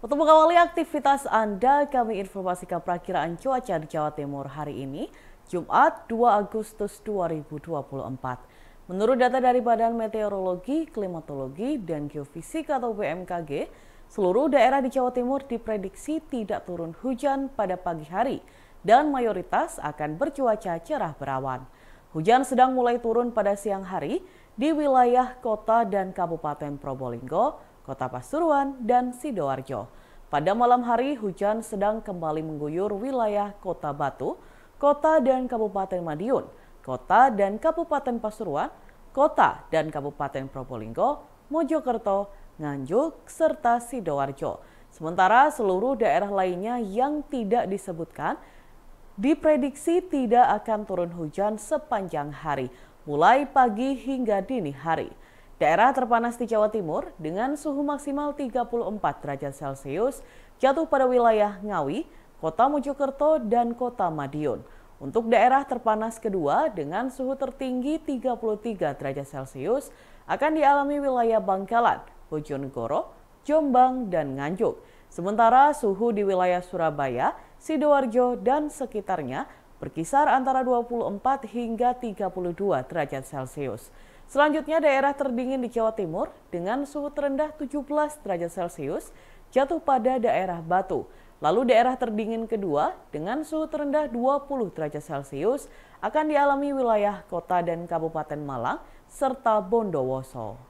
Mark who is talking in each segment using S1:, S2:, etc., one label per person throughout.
S1: Untuk mengawali aktivitas Anda, kami informasikan perakiraan cuaca di Jawa Timur hari ini, Jumat 2 Agustus 2024. Menurut data dari Badan Meteorologi, Klimatologi, dan Geofisika atau BMKG, seluruh daerah di Jawa Timur diprediksi tidak turun hujan pada pagi hari dan mayoritas akan bercuaca cerah berawan. Hujan sedang mulai turun pada siang hari di wilayah kota dan Kabupaten Probolinggo, Kota Pasuruan, dan Sidoarjo. Pada malam hari, hujan sedang kembali mengguyur wilayah Kota Batu, Kota dan Kabupaten Madiun, Kota dan Kabupaten Pasuruan, Kota dan Kabupaten Probolinggo, Mojokerto, Nganjuk, serta Sidoarjo. Sementara seluruh daerah lainnya yang tidak disebutkan diprediksi tidak akan turun hujan sepanjang hari, mulai pagi hingga dini hari. Daerah terpanas di Jawa Timur dengan suhu maksimal 34 derajat Celcius jatuh pada wilayah Ngawi, Kota Mojokerto, dan Kota Madiun. Untuk daerah terpanas kedua dengan suhu tertinggi 33 derajat Celcius akan dialami wilayah Bangkalan, Bojonegoro, Jombang, dan Nganjuk. Sementara suhu di wilayah Surabaya, Sidoarjo, dan sekitarnya berkisar antara 24 hingga 32 derajat Celcius. Selanjutnya daerah terdingin di Jawa Timur dengan suhu terendah 17 derajat Celcius jatuh pada daerah Batu. Lalu daerah terdingin kedua dengan suhu terendah 20 derajat Celcius akan dialami wilayah kota dan Kabupaten Malang serta Bondowoso.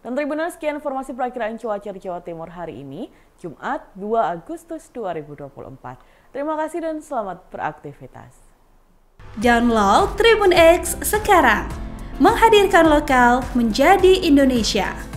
S1: Dan Tribunal sekian informasi perakiraan cuaca di Jawa Timur hari ini, Jumat 2 Agustus 2024. Terima kasih dan selamat beraktivitas. Download Tribun X sekarang. Menghadirkan lokal menjadi Indonesia.